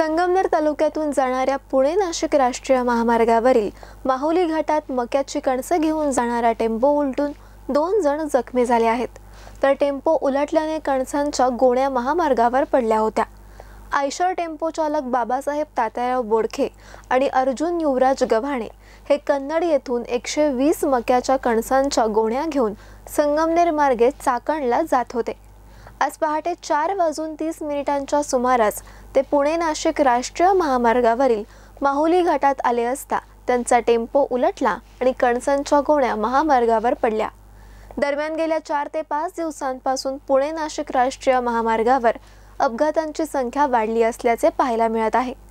संगमनेर तालुक्यातून जाणाऱ्या पुणे नाशिक राष्ट्रीय महामार्गावरील माहुली घाटात मक्याची कणसं घेऊन जाणारा टेम्पो उलटून दोन जण जखमी झाले आहेत तर टेम्पो उलटल्याने कणसांच्या गोण्या महामार्गावर पडल्या होत्या आयशर टेम्पो चालक बाबासाहेब तात्याराव बोडखे आणि अर्जुन युवराज गव्हाणे हे कन्नड येथून एकशे वीस मक्याच्या कणसांच्या गोण्या घेऊन संगमनेर मार्गे चाकणला जात होते आज पहाटे चार वाजून तीस मिनिटांच्या सुमारास ते पुणे नाशिक राष्ट्रीय महामार्गावरील माहुली घाटात आले असता त्यांचा टेम्पो उलटला आणि कणसांच्या गोण्या महामार्गावर पडल्या दरम्यान गेल्या चार ते पाच दिवसांपासून पुणे नाशिक राष्ट्रीय महामार्गावर अपघातांची संख्या वाढली असल्याचे पाहायला मिळत आहे